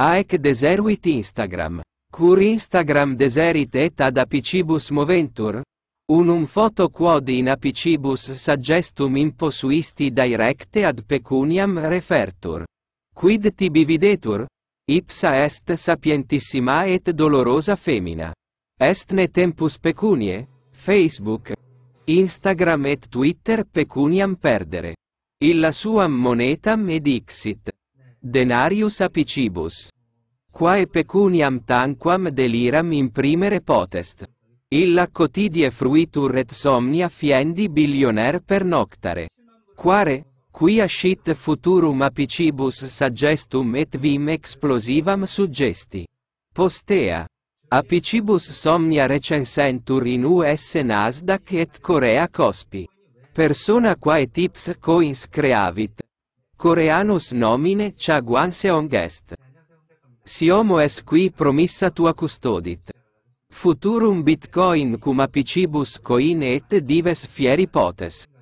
Aec deseruit Instagram. Cur Instagram deserit et ad apicibus moventur? Unum foto quod in apicibus suggestum imposuisti directe ad pecuniam refertur. Quid tibi videtur? Ipsa est sapientissima et dolorosa femina. Estne tempus pecunie, Facebook, Instagram et Twitter pecuniam perdere. Illa suam monetam edixit denarius apicibus. Quae pecuniam tanquam deliram imprimere potest. Illa cotidie fruitur et somnia fiendi billionaire per noctare. Quare, qui ascit futurum apicibus saggestum et vim explosivam suggesti. Postea. Apicibus somnia recensentur in US Nasdaq et Corea Cospi. Persona quae tips coins creavit, Coreanus nomine cha seong est. Siomo es qui promissa tua custodit. Futurum bitcoin cum apicibus coin et dives fieri potes.